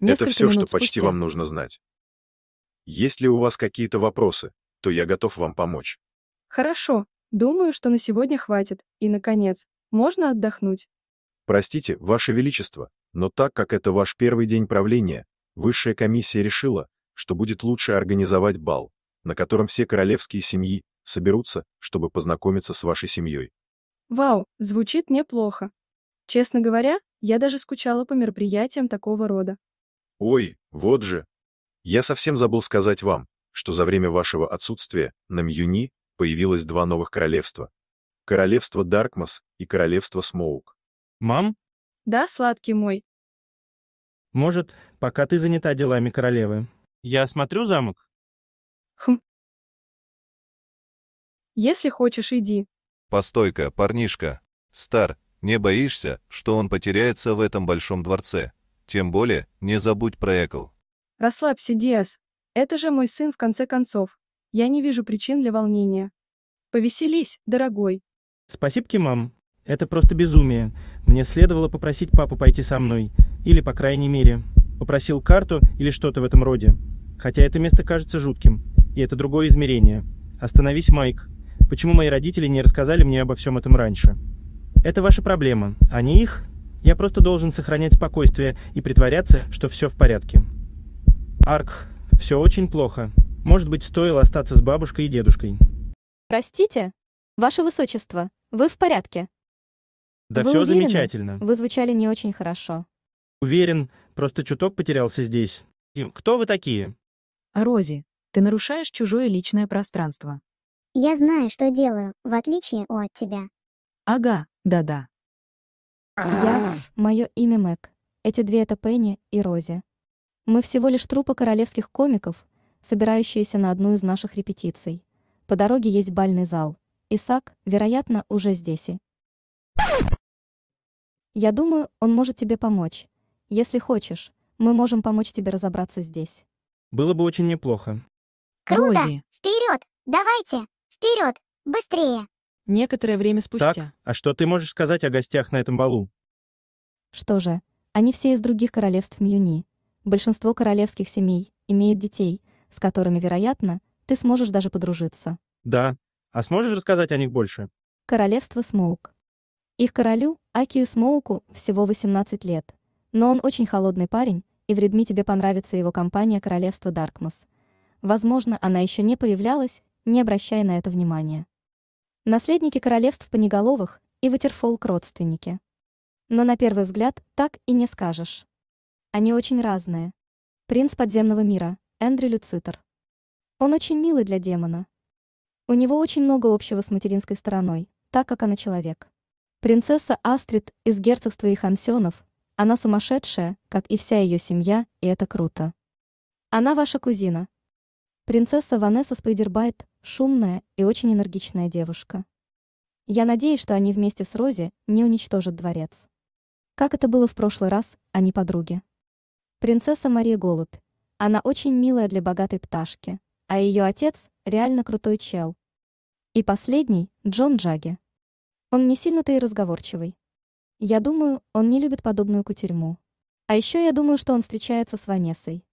Несколько Это все, что спустя. почти вам нужно знать. Если у вас какие-то вопросы, то я готов вам помочь. Хорошо, думаю, что на сегодня хватит, и, наконец, можно отдохнуть. Простите, Ваше Величество, но так как это ваш первый день правления, высшая комиссия решила, что будет лучше организовать бал, на котором все королевские семьи соберутся, чтобы познакомиться с вашей семьей. Вау, звучит неплохо. Честно говоря, я даже скучала по мероприятиям такого рода. Ой, вот же. Я совсем забыл сказать вам, что за время вашего отсутствия на Мьюни появилось два новых королевства. Королевство Даркмас и королевство Смоук. Мам? Да, сладкий мой. Может, пока ты занята делами королевы, я осмотрю замок? Хм. Если хочешь, иди. Постой-ка, парнишка. Стар, не боишься, что он потеряется в этом большом дворце? Тем более, не забудь про Экл. Расслабься, Диас. Это же мой сын в конце концов. Я не вижу причин для волнения. Повеселись, дорогой. Спасибо, мам. Это просто безумие. Мне следовало попросить папу пойти со мной. Или, по крайней мере, попросил карту или что-то в этом роде. Хотя это место кажется жутким. И это другое измерение. Остановись, Майк. Почему мои родители не рассказали мне обо всем этом раньше? Это ваша проблема, а не их. Я просто должен сохранять спокойствие и притворяться, что все в порядке. Арк, все очень плохо. Может быть, стоило остаться с бабушкой и дедушкой. Простите, ваше высочество, вы в порядке? Да вы все уверены? замечательно. Вы звучали не очень хорошо. Уверен, просто чуток потерялся здесь. И кто вы такие? Рози, ты нарушаешь чужое личное пространство. Я знаю, что делаю, в отличие от тебя. Ага, да-да. Я, а. мое имя Мэг. Эти две это Пенни и Рози. Мы всего лишь трупы королевских комиков, собирающиеся на одну из наших репетиций. По дороге есть бальный зал. Исаак, вероятно, уже здесь Я думаю, он может тебе помочь. Если хочешь, мы можем помочь тебе разобраться здесь. Было бы очень неплохо. Круто! Рози. Вперед! Давайте! Вперед! Быстрее! Некоторое время спустя. Так, а что ты можешь сказать о гостях на этом балу? Что же, они все из других королевств Мьюни. Большинство королевских семей имеет детей, с которыми, вероятно, ты сможешь даже подружиться. Да. А сможешь рассказать о них больше? Королевство Смоук. Их королю, Акию Смоуку, всего 18 лет. Но он очень холодный парень, и в Редми тебе понравится его компания Королевство Даркмас. Возможно, она еще не появлялась, не обращая на это внимания. Наследники королевств Панеголовых и Ватерфолк родственники. Но на первый взгляд так и не скажешь. Они очень разные. Принц подземного мира, Эндрю Люцитер. Он очень милый для демона. У него очень много общего с материнской стороной, так как она человек. Принцесса Астрид из герцогства Ихансенов, она сумасшедшая, как и вся ее семья, и это круто. Она ваша кузина. Принцесса Ванесса Спейдербайт – шумная и очень энергичная девушка. Я надеюсь, что они вместе с Рози не уничтожат дворец. Как это было в прошлый раз, они а подруги. Принцесса Мария Голубь. Она очень милая для богатой пташки, а ее отец – реально крутой чел. И последний – Джон Джаги. Он не сильно-то и разговорчивый. Я думаю, он не любит подобную кутерьму. А еще я думаю, что он встречается с Ванессой.